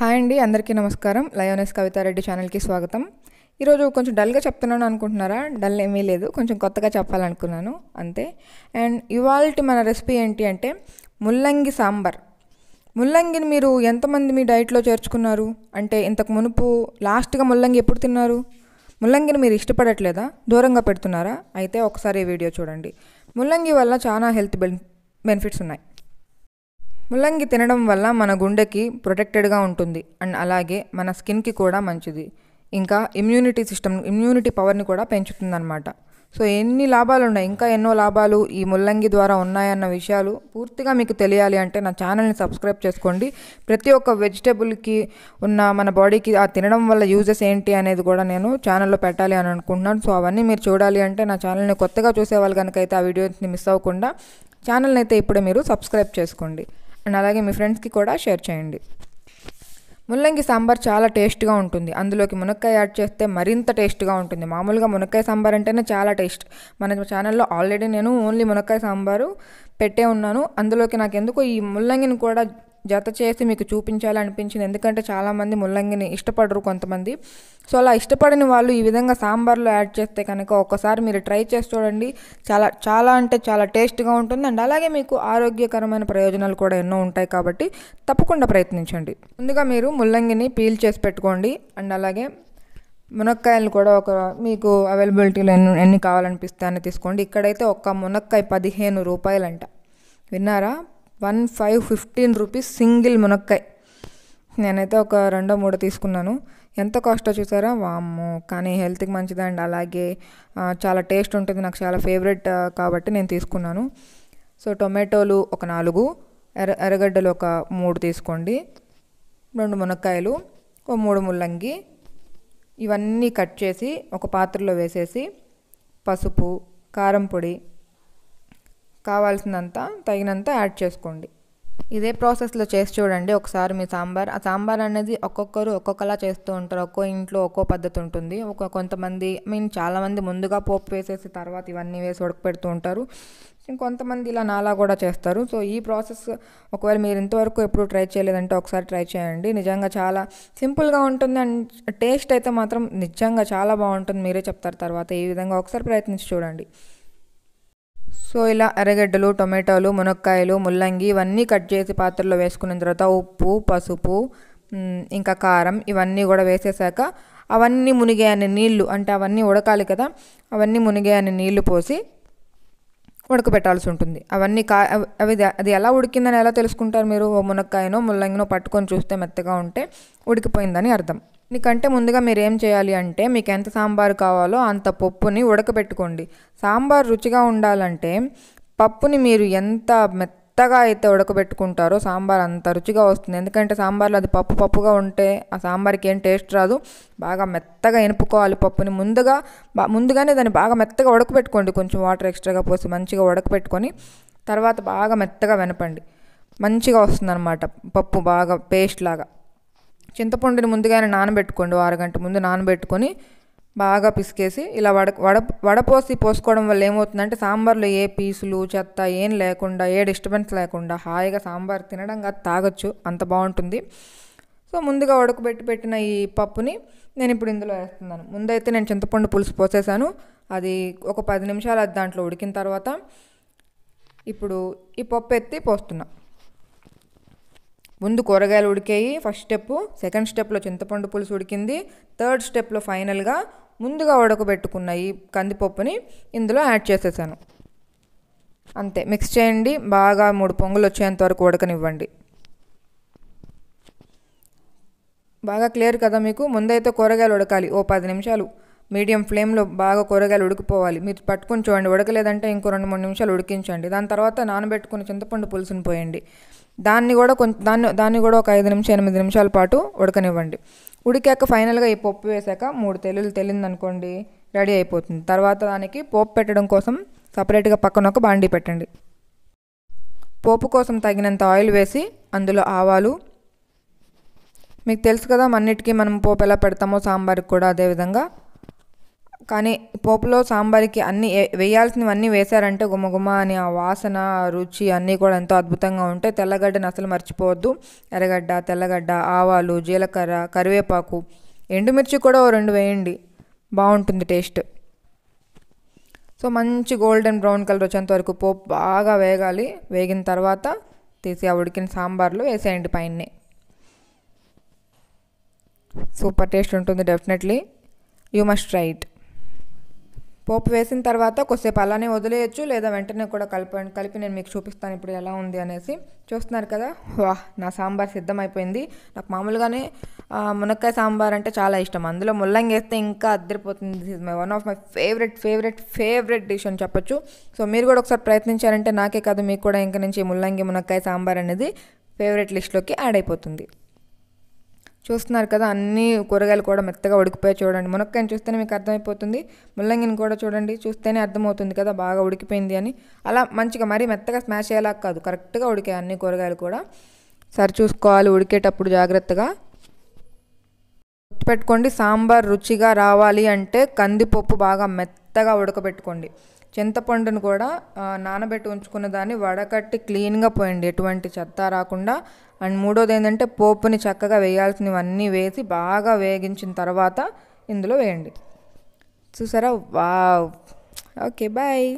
hi అండి అందరికీ నమస్కారం లయోనెస్ కవితారెడ్డి ఛానల్కి స్వాగతం ఈరోజు కొంచెం డల్గా చెప్తున్నాను అనుకుంటున్నారా డల్ ఏమీ లేదు కొంచెం కొత్తగా చెప్పాలనుకున్నాను అంతే అండ్ ఇవాళ మన రెసిపీ ఏంటి అంటే ముల్లంగి సాంబార్ ముల్లంగిని మీరు ఎంతమంది మీ డైట్లో చేర్చుకున్నారు అంటే ఇంతకు మునుపు లాస్ట్గా ముల్లంగి ఎప్పుడు తిన్నారు ముల్లంగిని మీరు ఇష్టపడట్లేదా దూరంగా పెడుతున్నారా అయితే ఒకసారి ఈ వీడియో చూడండి ముల్లంగి వల్ల చాలా హెల్త్ బెనిఫిట్స్ ఉన్నాయి ముల్లంగి తినడం వల్ల మన గుండెకి ప్రొటెక్టెడ్గా ఉంటుంది అండ్ అలాగే మన స్కిన్కి కూడా మంచిది ఇంకా ఇమ్యూనిటీ సిస్టమ్ ఇమ్యూనిటీ పవర్ని కూడా పెంచుతుందన్నమాట సో ఎన్ని లాభాలు ఉన్నాయి ఇంకా ఎన్నో లాభాలు ఈ ముల్లంగి ద్వారా ఉన్నాయన్న విషయాలు పూర్తిగా మీకు తెలియాలి అంటే నా ఛానల్ని సబ్స్క్రైబ్ చేసుకోండి ప్రతి ఒక్క వెజిటేబుల్కి ఉన్న మన బాడీకి ఆ తినడం వల్ల యూజెస్ ఏంటి అనేది కూడా నేను ఛానల్లో పెట్టాలి అని అనుకుంటున్నాను సో అవన్నీ మీరు చూడాలి అంటే నా ఛానల్ని కొత్తగా చూసేవాళ్ళు కనుక అయితే ఆ వీడియోస్ని మిస్ అవ్వకుండా ఛానల్ని అయితే ఇప్పుడే మీరు సబ్స్క్రైబ్ చేసుకోండి అండ్ అలాగే మీ ఫ్రెండ్స్కి కూడా షేర్ చేయండి ముల్లంగి సాంబార్ చాలా టేస్ట్గా ఉంటుంది అందులోకి మునక్కాయ యాడ్ చేస్తే మరింత టేస్ట్గా ఉంటుంది మామూలుగా మునక్కాయ సాంబార్ అంటేనే చాలా టేస్ట్ మన ఛానల్లో ఆల్రెడీ నేను ఓన్లీ మునక్కాయ సాంబారు పెట్టే ఉన్నాను అందులోకి నాకు ఎందుకు ఈ ముల్లంగిని కూడా జత చేసి మీకు చూపించాలనిపించింది ఎందుకంటే చాలామంది ముల్లంగిని ఇష్టపడరు కొంతమంది సో అలా ఇష్టపడని వాళ్ళు ఈ విధంగా సాంబార్లో యాడ్ చేస్తే కనుక ఒకసారి మీరు ట్రై చేసి చూడండి చాలా చాలా అంటే చాలా టేస్ట్గా ఉంటుంది అండ్ అలాగే మీకు ఆరోగ్యకరమైన ప్రయోజనాలు కూడా ఎన్నో ఉంటాయి కాబట్టి తప్పకుండా ప్రయత్నించండి ముందుగా మీరు ముల్లంగిని పీల్ చేసి పెట్టుకోండి అండ్ అలాగే మునక్కాయలు కూడా ఒక మీకు అవైలబిలిటీలో ఎన్ని ఎన్ని కావాలనిపిస్తే అని తీసుకోండి ఇక్కడైతే ఒక్క మునక్కాయ పదిహేను రూపాయలంట విన్నారా one five fifteen rupees single మునక్కాయ నేనైతే ఒక రెండో మూడో తీసుకున్నాను ఎంత కాస్టో చూసారా వాము కానీ హెల్త్కి మంచిదండి అలాగే చాలా టేస్ట్ ఉంటుంది నాకు చాలా ఫేవరెట్ కాబట్టి నేను తీసుకున్నాను సో టొమాటోలు ఒక నాలుగు ఎర్ర ఎర్రగడ్డలు ఒక మూడు తీసుకోండి రెండు మునక్కాయలు ఒక మూడు ముల్లంగి ఇవన్నీ కట్ చేసి ఒక పాత్రలో వేసేసి పసుపు కారం పొడి కావాల్సినంత తగినంత యాడ్ చేసుకోండి ఇదే ప్రాసెస్లో చేసి చూడండి ఒకసారి మీ సాంబార్ ఆ సాంబార్ అనేది ఒక్కొక్కరు ఒక్కొక్కలా చేస్తూ ఉంటారు ఒక్కో ఇంట్లో ఒక్కో పద్ధతి ఉంటుంది ఒక కొంతమంది మీన్ చాలామంది ముందుగా పోపు వేసేసి తర్వాత ఇవన్నీ వేసి ఉడకపెడుతూ ఉంటారు ఇంకొంతమంది ఇలా నాలా కూడా చేస్తారు సో ఈ ప్రాసెస్ ఒకవేళ మీరు ఇంతవరకు ఎప్పుడు ట్రై చేయలేదంటే ఒకసారి ట్రై చేయండి నిజంగా చాలా సింపుల్గా ఉంటుంది అండ్ టేస్ట్ అయితే మాత్రం నిజంగా చాలా బాగుంటుంది మీరే చెప్తారు తర్వాత ఈ విధంగా ఒకసారి ప్రయత్నించి చూడండి సో ఇలా ఎర్రగడ్డలు టొమాటోలు మునక్కాయలు ముల్లంగి ఇవన్నీ కట్ చేసి పాత్రలో వేసుకున్న తర్వాత ఉప్పు పసుపు ఇంకా కారం ఇవన్నీ కూడా వేసేసాక అవన్నీ మునిగాయని నీళ్లు అంటే అవన్నీ ఉడకాలి కదా అవన్నీ మునిగాయని నీళ్లు పోసి ఉడకబెట్టాల్సి ఉంటుంది అవన్నీ కా అవి అది ఎలా ఉడికిందని ఎలా తెలుసుకుంటారు మీరు మునక్కాయనో ముల్లంగినో పట్టుకొని చూస్తే మెత్తగా ఉంటే ఉడికిపోయిందని అర్థం దీనికంటే ముందుగా మీరు ఏం చేయాలి అంటే మీకు ఎంత సాంబారు కావాలో అంత పప్పుని ఉడకబెట్టుకోండి సాంబార్ రుచిగా ఉండాలంటే పప్పుని మీరు ఎంత మెత్తగా అయితే ఉడకబెట్టుకుంటారో సాంబార్ అంత రుచిగా వస్తుంది ఎందుకంటే సాంబార్లో అది పప్పు పప్పుగా ఉంటే ఆ సాంబార్కి ఏం టేస్ట్ రాదు బాగా మెత్తగా ఎనుపుకోవాలి పప్పుని ముందుగా ముందుగానే దాన్ని బాగా మెత్తగా ఉడకబెట్టుకోండి కొంచెం వాటర్ ఎక్స్ట్రాగా పోసి మంచిగా ఉడకబెట్టుకొని తర్వాత బాగా మెత్తగా వెనపండి మంచిగా వస్తుందన్నమాట పప్పు బాగా పేస్ట్ లాగా చింతపండుని ముందుగానే నానబెట్టుకోండి అరగంట ముందు నానబెట్టుకొని బాగా పిసికేసి ఇలా వడ వడ వడపోసి పోసుకోవడం వల్ల ఏమవుతుందంటే సాంబార్లో ఏ పీసులు చెత్త ఏం లేకుండా ఏ డిస్టర్బెన్స్ లేకుండా హాయిగా సాంబార్ తినడం కాదు తాగొచ్చు అంత బాగుంటుంది సో ముందుగా ఉడకబెట్టి పెట్టిన ఈ పప్పుని నేను ఇప్పుడు ఇందులో వేస్తున్నాను ముందైతే నేను చింతపండు పులుసు పోసేసాను అది ఒక పది నిమిషాలు అది దాంట్లో ఉడికిన తర్వాత ఇప్పుడు ఈ పప్పు ఎత్తి పోస్తున్నాను ముందు కూరగాయలు ఉడికాయి ఫస్ట్ స్టెప్ సెకండ్ స్టెప్లో చింతపండు పులుసు ఉడికింది థర్డ్ స్టెప్లో ఫైనల్గా ముందుగా ఉడకబెట్టుకున్న ఈ కందిపప్పుని ఇందులో యాడ్ చేసేసాను అంతే మిక్స్ చేయండి బాగా మూడు పొంగులు వచ్చేంత వరకు ఉడకనివ్వండి బాగా క్లియర్ కదా మీకు ముందైతే కూరగాయలు ఉడకాలి ఓ పది నిమిషాలు మీడియం ఫ్లేమ్లో బాగా కూరగాయలు ఉడికిపోవాలి మీరు పట్టుకుని చూడండి ఉడకలేదంటే ఇంకో రెండు మూడు నిమిషాలు ఉడికించండి దాని తర్వాత నానబెట్టుకుని చింతపండు పులుసుని పోయండి దాన్ని కూడా కొంచెం దాన్ని దాన్ని కూడా ఒక ఐదు నిమిషం ఎనిమిది నిమిషాల పాటు ఉడకనివ్వండి ఉడికాక ఫైనల్గా ఈ పప్పు వేసాక మూడు తెల్లులు తెలిందనుకోండి రెడీ అయిపోతుంది తర్వాత దానికి పోపు పెట్టడం కోసం సపరేట్గా పక్కన ఒక బాండీ పెట్టండి పోపు కోసం తగినంత ఆయిల్ వేసి అందులో ఆవాలు మీకు తెలుసు కదా మన్నిటికీ మనం పోపు ఎలా పెడతామో సాంబార్కి కూడా అదేవిధంగా కానీ పోపులో సాంబార్కి అన్నీ వేయాల్సినవన్నీ వేశారంటే గుమగుమ అని ఆ వాసన రుచి అన్నీ కూడా ఎంతో అద్భుతంగా ఉంటాయి తెల్లగడ్డను అసలు మర్చిపోవద్దు ఎర్రగడ్డ తెల్లగడ్డ ఆవాలు జీలకర్ర కరివేపాకు ఎండుమిర్చి కూడా ఓ రెండు వేయండి బాగుంటుంది టేస్ట్ సో మంచి గోల్డెన్ బ్రౌన్ కలర్ వచ్చేంత వరకు పోపు బాగా వేగాలి వేగిన తర్వాత తీసి ఆ ఉడికిన సాంబార్లో వేసేయండి పైన సూపర్ టేస్ట్ ఉంటుంది definitely you must try it పోపు వేసిన తర్వాత కొద్దిసేపు అలానే వదిలేయచ్చు లేదా వెంటనే కూడా కలిపి కలిపి నేను మీకు చూపిస్తాను ఇప్పుడు ఎలా ఉంది అనేసి చూస్తున్నారు కదా వాహ్ నా సాంబార్ సిద్ధమైపోయింది నాకు మామూలుగానే మునక్కాయ సాంబార్ అంటే చాలా ఇష్టం అందులో ముల్లంగి వేస్తే ఇంకా అద్దరిపోతుంది this is my one of my favourite favourite favourite dish అని చెప్పొచ్చు సో మీరు కూడా ఒకసారి ప్రయత్నించారంటే నాకే కాదు మీకు కూడా ఇంక నుంచి ముల్లంగి మునక్కాయ సాంబార్ అనేది ఫేవరెట్ లిస్ట్లోకి యాడ్ అయిపోతుంది చూస్తున్నారు కదా అన్ని కూరగాయలు కూడా మెత్తగా ఉడికిపోయాయి చూడండి మునక్కాయని చూస్తేనే మీకు అర్థమైపోతుంది ముల్లంగిని కూడా చూడండి చూస్తేనే అర్థమవుతుంది కదా బాగా ఉడికిపోయింది అని అలా మంచిగా మరీ మెత్తగా స్మాష్ అయ్యేలా కాదు కరెక్ట్గా ఉడికాయి అన్ని కూరగాయలు కూడా సరి చూసుకోవాలి ఉడికేటప్పుడు జాగ్రత్తగా పెట్టుకోండి సాంబార్ రుచిగా రావాలి అంటే కందిపప్పు బాగా మెత్తగా ఉడకబెట్టుకోండి చింతపండును కూడా నానబెట్టి ఉంచుకున్న దాన్ని వడకట్టి క్లీన్గా పోయండి ఎటువంటి చెత్త రాకుండా అండ్ మూడోది ఏంటంటే పోపుని చక్కగా వేయాల్సినవన్నీ వేసి బాగా వేగించిన తర్వాత ఇందులో వేయండి చూసారా వా ఓకే బాయ్